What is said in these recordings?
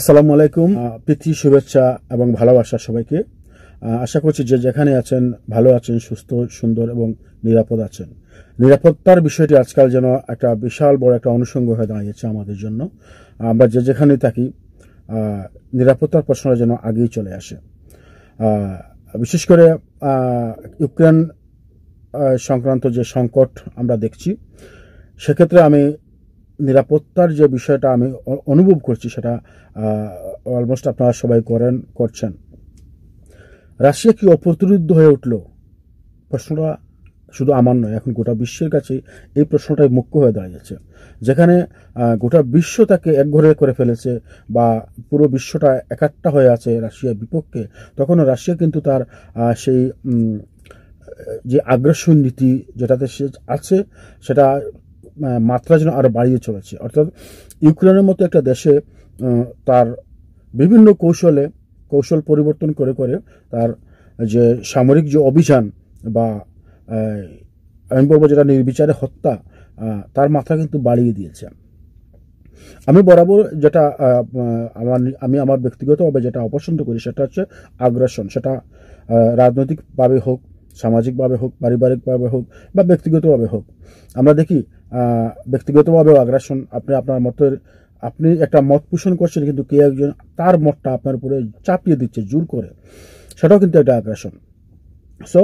আসসালামু আলাইকুম প্রীতি শুভেচ্ছা এবং ভালোবাসা সবাইকে আশা করছি যে যেখানে আছেন ভালো আছেন সুস্থ সুন্দর এবং নিরাপদ আছেন নিরাপত্তার বিষয়টি আজকাল যেন একটা বিশাল বড় একটা অনুষঙ্গ হয়ে দাঁড়িয়েছে আমাদের জন্য আমরা যে যেখানে থাকি নিরাপত্তার প্রশ্নটা যেন আগেই চলে আসে বিশেষ করে ইউক্রেন সংক্রান্ত যে সংকট আমরা দেখছি সেক্ষেত্রে আমি নিরাপত্তার যে বিষয়টা আমি অনুভব করছি সেটা অলমোস্ট আপনারা সবাই করেন করছেন রাশিয়া কি অপ্রতিরুদ্ধ হয়ে উঠল প্রশ্নটা শুধু আমার নয় এখন গোটা বিশ্বের কাছে এই প্রশ্নটাই মুখ্য হয়ে দাঁড়িয়েছে যেখানে গোটা বিশ্ব তাকে একঘরে করে ফেলেছে বা পুরো বিশ্বটা একাত্তা হয়ে আছে রাশিয়ার বিপক্ষে তখনও রাশিয়া কিন্তু তার সেই যে আগ্রাসন নীতি যেটাতে সে আছে সেটা মাত্রা যেন আরও বাড়িয়ে চলেছে অর্থাৎ ইউক্রেনের মতো একটা দেশে তার বিভিন্ন কৌশলে কৌশল পরিবর্তন করে করে তার যে সামরিক যে অভিযান বা আমি বলবো যেটা নির্বিচারে হত্যা তার মাত্রা কিন্তু বাড়িয়ে দিয়েছে আমি বরাবর যেটা আমার আমি আমার ব্যক্তিগতভাবে যেটা অপছন্দ করি সেটা হচ্ছে আগ্রাসন সেটা রাজনৈতিকভাবে হোক সামাজিকভাবে হোক পারিবারিকভাবে হোক বা ব্যক্তিগতভাবে হোক আমরা দেখি ব্যক্তিগতভাবেও আগ্রাসন আপনি আপনার মতের আপনি একটা মত পোষণ করছেন কিন্তু কে একজন তার মতটা আপনার উপরে চাপিয়ে দিচ্ছে জোর করে সেটাও কিন্তু একটা আগ্রাসন সো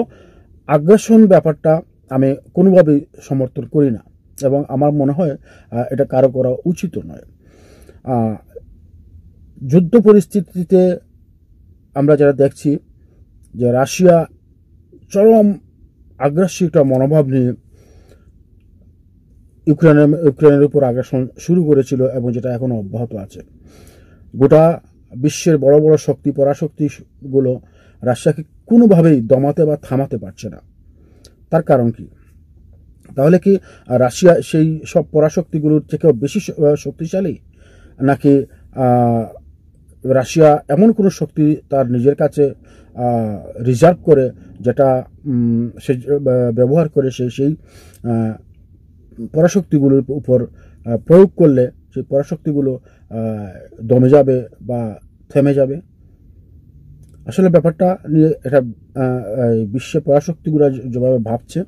আগ্রাসন ব্যাপারটা আমি কোনোভাবেই সমর্থন করি না এবং আমার মনে হয় এটা কারো করা উচিত নয় যুদ্ধ পরিস্থিতিতে আমরা যারা দেখছি যে রাশিয়া চরম আগ্রাসী একটা মনোভাব নিয়ে ইউক্রেনের ইউক্রেনের উপর আগ্রাসন শুরু করেছিল এবং যেটা এখনও অব্যাহত আছে গোটা বিশ্বের বড় বড় শক্তি পরাশক্তিগুলো রাশিয়াকে কোনোভাবেই দমাতে বা থামাতে পারছে না তার কারণ কি তাহলে কি রাশিয়া সেই সব পরাশক্তিগুলোর থেকেও বেশি শক্তিশালী নাকি রাশিয়া এমন কোনো শক্তি তার নিজের কাছে রিজার্ভ করে যেটা সে ব্যবহার করে সে সেই পরাশক্তিগুলোর উপর প্রয়োগ করলে সেই পরাশক্তিগুলো দমে যাবে বা থেমে যাবে আসলে ব্যাপারটা নিয়ে এটা বিশ্বে পরাশক্তিগুলো যেভাবে ভাবছে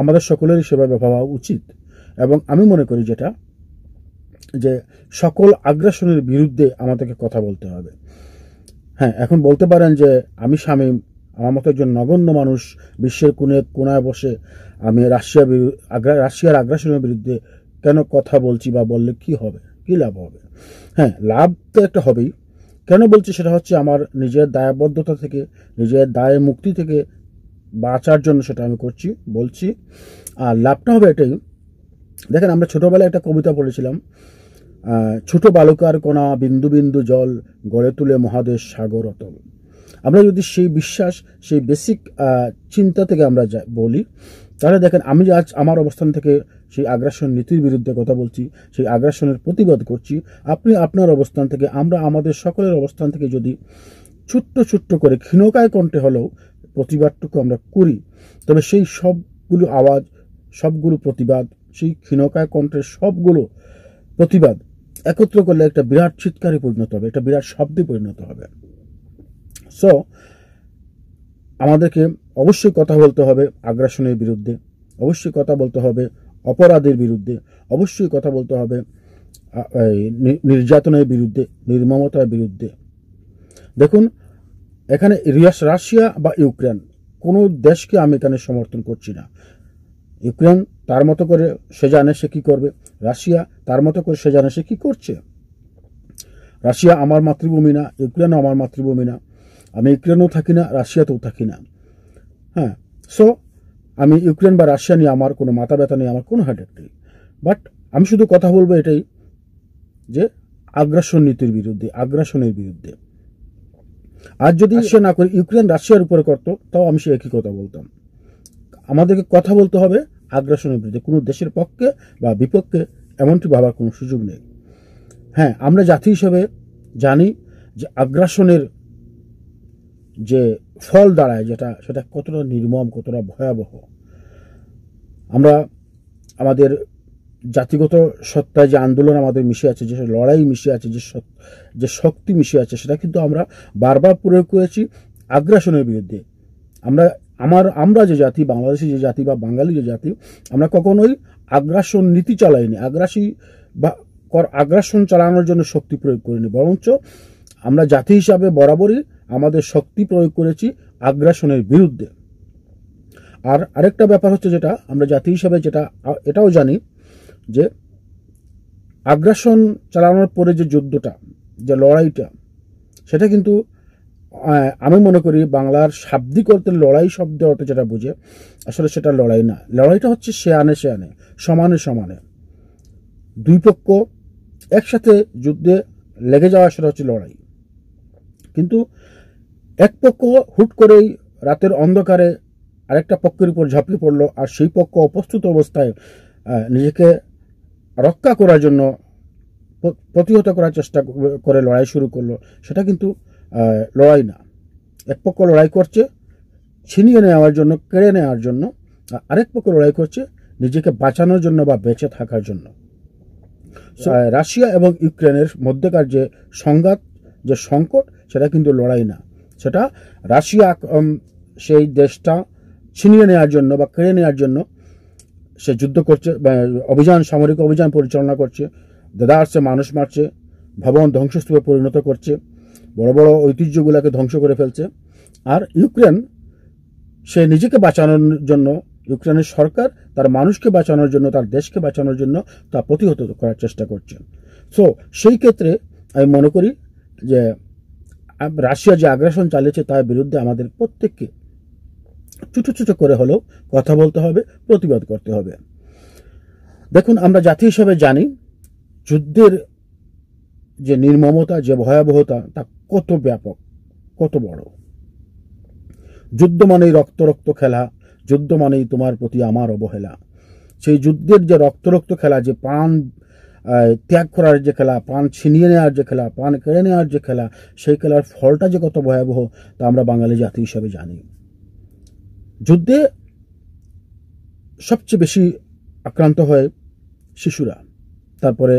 আমাদের সকলেরই সেভাবে ভাবা উচিত এবং আমি মনে করি যেটা যে সকল আগ্রাসনের বিরুদ্ধে আমাদেরকে কথা বলতে হবে হ্যাঁ এখন বলতে পারেন যে আমি স্বামী আমার মতো একজন নগণ্য মানুষ বিশ্বের কোণে কোনায় বসে আমি রাশিয়া আগ্রা রাশিয়ার আগ্রাসনের বিরুদ্ধে কেন কথা বলছি বা বললে কি হবে কি লাভ হবে হ্যাঁ লাভ তো একটা হবেই কেন বলছি সেটা হচ্ছে আমার নিজের দায়বদ্ধতা থেকে নিজের দায় মুক্তি থেকে বাঁচার জন্য সেটা আমি করছি বলছি আর লাভটা হবে এটাই দেখেন আমরা ছোটোবেলায় একটা কবিতা পড়েছিলাম ছোট বালুকার কণা বিন্দু বিন্দু জল গড়ে তুলে মহাদেশ সাগর অতল আমরা যদি সেই বিশ্বাস সেই বেসিক চিন্তা থেকে আমরা বলি তাহলে দেখেন আমি আজ আমার অবস্থান থেকে সেই আগ্রাসন নীতির বিরুদ্ধে কথা বলছি সেই আগ্রাসনের প্রতিবাদ করছি আপনি আপনার অবস্থান থেকে আমরা আমাদের সকলের অবস্থান থেকে যদি ছোট্ট ছোট্ট করে ক্ষীণকায় কণ্ঠে হলেও প্রতিবাদটুকু আমরা করি তবে সেই সবগুলো আওয়াজ সবগুলো প্রতিবাদ সেই ক্ষীণকায় কণ্ঠের সবগুলো প্রতিবাদ একত্র করলে একটা বিরাট চিৎকারে পরিণত হবে একটা বিরাট শব্দে পরিণত হবে সো আমাদেরকে অবশ্যই কথা বলতে হবে আগ্রাসনের বিরুদ্ধে অবশ্যই কথা বলতে হবে অপরাধের বিরুদ্ধে অবশ্যই কথা বলতে হবে নির্যাতনের বিরুদ্ধে নির্মমতার বিরুদ্ধে দেখুন এখানে রাশিয়া বা ইউক্রেন কোনো দেশকে আমি এখানে সমর্থন করছি না ইউক্রেন তার মতো করে সে জানে সে কী করবে রাশিয়া তার মতো করে সে জানে সে কী করছে রাশিয়া আমার মাতৃভূমি না ইউক্রেনও আমার মাতৃভূমি না আমি ইউক্রেনও থাকি না রাশিয়াতেও থাকি না হ্যাঁ সো আমি ইউক্রেন বা রাশিয়া নিয়ে আমার কোনো মাথা ব্যথা নেই আমার কোনো হার্ট নেই বাট আমি শুধু কথা বলবো এটাই যে আগ্রাসন নীতির বিরুদ্ধে আগ্রাসনের বিরুদ্ধে আর যদি রাশিয়া আচ্ছা। না করে ইউক্রেন রাশিয়ার উপরে করত তাও আমি সে একই কথা বলতাম আমাদেরকে কথা বলতে হবে আগ্রাসনের বিরুদ্ধে কোনো দেশের পক্ষে বা বিপক্ষে এমনটি ভাবার কোনো সুযোগ নেই হ্যাঁ আমরা জাতি হিসাবে জানি যে আগ্রাসনের যে ফল দাঁড়ায় যেটা সেটা কতটা নির্মম কতটা ভয়াবহ আমরা আমাদের জাতিগত সত্তায় যে আন্দোলন আমাদের মিশে আছে যে লড়াই মিশে আছে যে যে শক্তি মিশে আছে সেটা কিন্তু আমরা বারবার প্রয়োগ করেছি আগ্রাসনের বিরুদ্ধে আমরা আমার আমরা যে জাতি বাংলাদেশি যে জাতি বা বাঙালি যে জাতি আমরা কখনোই আগ্রাসন নীতি চালাইনি আগ্রাসী বা কর আগ্রাসন চালানোর জন্য শক্তি প্রয়োগ করিনি বরঞ্চ আমরা জাতি হিসাবে বরাবরই আমাদের শক্তি প্রয়োগ করেছি আগ্রাসনের বিরুদ্ধে আর আরেকটা ব্যাপার হচ্ছে যেটা আমরা জাতি হিসাবে যেটা এটাও জানি যে আগ্রাসন চালানোর পরে যে যুদ্ধটা যে লড়াইটা সেটা কিন্তু আমি মনে করি বাংলার শাব্দিক অর্থে লড়াই শব্দ অর্থে যেটা বুঝে আসলে সেটা লড়াই না লড়াইটা হচ্ছে সে আনে সে আনে সমানে সমানে দুই পক্ষ একসাথে যুদ্ধে লেগে যাওয়া সেটা হচ্ছে লড়াই কিন্তু এক পক্ষ হুট করেই রাতের অন্ধকারে আরেকটা পক্ষের উপর ঝাঁপিয়ে পড়লো আর সেই পক্ষ অপ্রস্তুত অবস্থায় নিজেকে রক্ষা করার জন্য প্রতিহত করার চেষ্টা করে লড়াই শুরু করলো সেটা কিন্তু লড়াই না এক পক্ষ লড়াই করছে ছিনিয়ে নেওয়ার জন্য কেড়ে নেওয়ার জন্য আরেক পক্ষ লড়াই করছে নিজেকে বাঁচানোর জন্য বা বেঁচে থাকার জন্য রাশিয়া এবং ইউক্রেনের মধ্যেকার যে সংঘাত যে সংকট সেটা কিন্তু লড়াই না সেটা রাশিয়া সেই দেশটা ছিনিয়ে নেওয়ার জন্য বা কেড়ে নেওয়ার জন্য সে যুদ্ধ করছে অভিযান সামরিক অভিযান পরিচালনা করছে দাদা আসছে মানুষ মারছে ভবন ধ্বংসস্তূপে পরিণত করছে বড় বড় ঐতিহ্যগুলোকে ধ্বংস করে ফেলছে আর ইউক্রেন সে নিজেকে বাঁচানোর জন্য ইউক্রেনের সরকার তার মানুষকে বাঁচানোর জন্য তার দেশকে বাঁচানোর জন্য তা প্রতিহত করার চেষ্টা করছেন সো সেই ক্ষেত্রে আমি মনে করি যে রাশিয়া যে আগ্রাসন চালিয়েছে তার বিরুদ্ধে আমাদের প্রত্যেককে ছুটো ছুটো করে হলেও কথা বলতে হবে প্রতিবাদ করতে হবে দেখুন আমরা জাতি হিসাবে জানি যুদ্ধের যে নির্মমতা যে ভয়াবহতা তা কত ব্যাপক কত বড় যুদ্ধ মানেই রক্ত রক্ত খেলা যুদ্ধ মানেই তোমার প্রতি আমার অবহেলা সেই যুদ্ধের যে রক্ত রক্ত খেলা যে প্রাণ ত্যাগ করার যে খেলা প্রাণ ছিনিয়ে নেওয়ার যে খেলা প্রাণ কেড়ে নেওয়ার যে খেলা সেই খেলার ফলটা যে কত ভয়াবহ তা আমরা বাঙালি জাতি হিসাবে জানি যুদ্ধে সবচেয়ে বেশি আক্রান্ত হয় শিশুরা তারপরে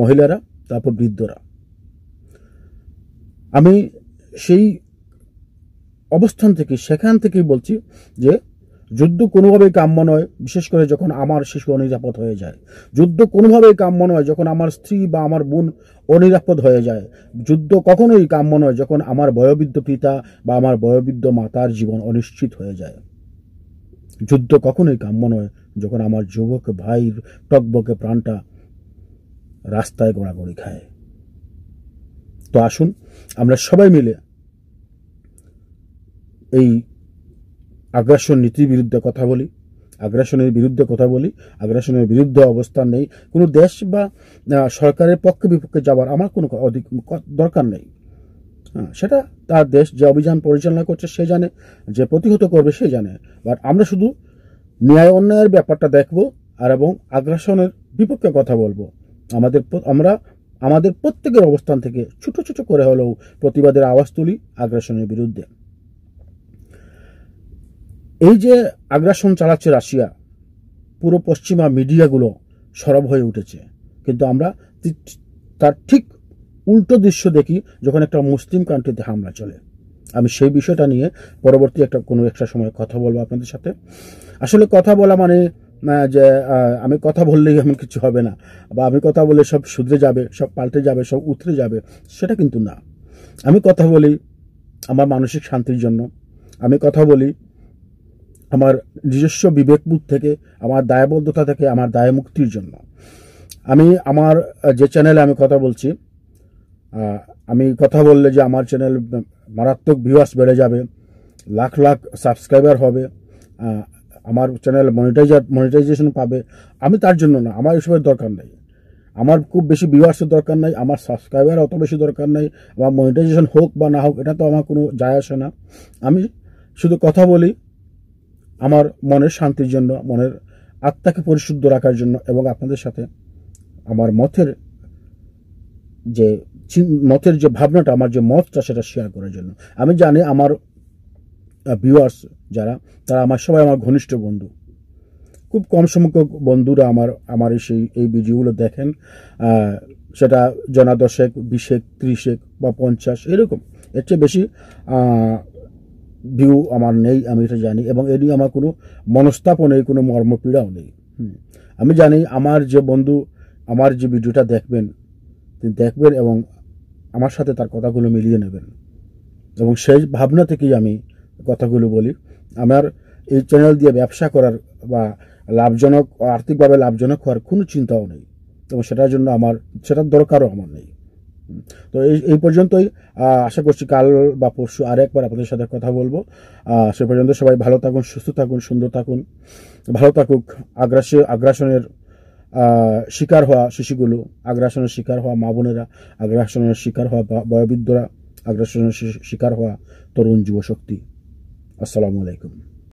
মহিলারা তারপর বৃদ্ধরা আমি সেই অবস্থান থেকে সেখান থেকেই বলছি যে যুদ্ধ কোনোভাবেই কাম্য নয় বিশেষ করে যখন আমার শিশু অনিরাপদ হয়ে যায় যুদ্ধ কোনোভাবেই কাম্য নয় যখন আমার স্ত্রী বা আমার বোন অনিরাপদ হয়ে যায় যুদ্ধ কখনোই কাম্য নয় যখন আমার বয়োবৃদ্ধ পিতা বা আমার বয়োবৃদ্ধ মাতার জীবন অনিশ্চিত হয়ে যায় যুদ্ধ কখনোই কাম্য নয় যখন আমার যুবক ভাইয়ের টকবকে প্রাণটা রাস্তায় গোড়াগড়ি খায় তো আসুন আমরা সবাই মিলে এই আগ্রাসন নীতির বিরুদ্ধে কথা বলি আগ্রাসনের বিরুদ্ধে কথা বলি আগ্রাসনের বিরুদ্ধে অবস্থান নেই কোনো দেশ বা সরকারের পক্ষে বিপক্ষে যাওয়ার আমার কোনো অধিক দরকার নেই হ্যাঁ, সেটা তার দেশ যে অভিযান পরিচালনা করছে সে জানে যে প্রতিহত করবে সে জানে বাট আমরা শুধু ন্যায় অন্যায়ের ব্যাপারটা দেখব আর এবং আগ্রাসনের বিপক্ষে কথা বলবো আমাদের আমরা আমাদের প্রত্যেকের অবস্থান থেকে ছোট ছোট করে হলেও প্রতিবাদের আওয়াজ তুলি আগ্রাসনের বিরুদ্ধে এই যে আগ্রাসন চালাচ্ছে রাশিয়া পুরো পশ্চিমা মিডিয়াগুলো সরব হয়ে উঠেছে কিন্তু আমরা তার ঠিক উল্টো দৃশ্য দেখি যখন একটা মুসলিম কান্ট্রিতে হামলা চলে আমি সেই বিষয়টা নিয়ে পরবর্তী একটা কোনো একটা সময় কথা বলবো আপনাদের সাথে আসলে কথা বলা মানে যে আমি কথা বললেই এমন কিছু হবে না বা আমি কথা বলে সব শুধরে যাবে সব পাল্টে যাবে সব উতরে যাবে সেটা কিন্তু না আমি কথা বলি আমার মানসিক শান্তির জন্য আমি কথা বলি আমার নিজস্ব বিবেকবোধ থেকে আমার দায়বদ্ধতা থেকে আমার দায় মুক্তির জন্য আমি আমার যে চ্যানেলে আমি কথা বলছি আমি কথা বললে যে আমার চ্যানেল মারাত্মক ভিউয়ার্স বেড়ে যাবে লাখ লাখ সাবস্ক্রাইবার হবে আমার চ্যানেল মনিটাইজার মনিটাইজেশন পাবে আমি তার জন্য না আমার এসবের দরকার নেই আমার খুব বেশি ভিউয়ার্সের দরকার নাই আমার সাবস্ক্রাইবার অত বেশি দরকার নাই আমার মনিটাইজেশন হোক বা না হোক এটা তো আমার কোনো যায় আসে না আমি শুধু কথা বলি আমার মনের শান্তির জন্য মনের আত্মাকে পরিশুদ্ধ রাখার জন্য এবং আপনাদের সাথে আমার মতের যে মতের যে ভাবনাটা আমার যে মতটা সেটা শেয়ার করার জন্য আমি জানি আমার ভিউয়ার্স যারা তারা আমার সবাই আমার ঘনিষ্ঠ বন্ধু খুব কম সংখ্যক বন্ধুরা আমার আমার সেই এই ভিডিওগুলো দেখেন সেটা জনা দশেক বিশেক ত্রিশেক বা পঞ্চাশ এরকম এর চেয়ে বেশি ভিউ আমার নেই আমি এটা জানি এবং এ নিয়ে আমার কোনো মনস্তাপও নেই কোনো মর্মপীড়াও নেই আমি জানি আমার যে বন্ধু আমার যে ভিডিওটা দেখবেন তিনি দেখবেন এবং আমার সাথে তার কথাগুলো মিলিয়ে নেবেন এবং সেই ভাবনা থেকেই আমি কথাগুলো বলি আমার এই চ্যানেল দিয়ে ব্যবসা করার বা লাভজনক আর্থিকভাবে লাভজনক হওয়ার কোনো চিন্তাও নেই এবং সেটার জন্য আমার সেটার দরকারও আমার নেই তো এই এই পর্যন্তই আশা করছি কাল বা পরশু আরেকবার আপনাদের সাথে কথা বলবো সে পর্যন্ত সবাই ভালো থাকুন সুস্থ থাকুন সুন্দর থাকুন ভালো থাকুক আগ্রাসী আগ্রাসনের শিকার হওয়া শিশুগুলো আগ্রাসনের শিকার হওয়া মা বোনেরা আগ্রাসনের শিকার হওয়া বয়বৃদ্ধরা আগ্রাসনের শিকার হওয়া তরুণ যুবশক্তি আসসালামু আলাইকুম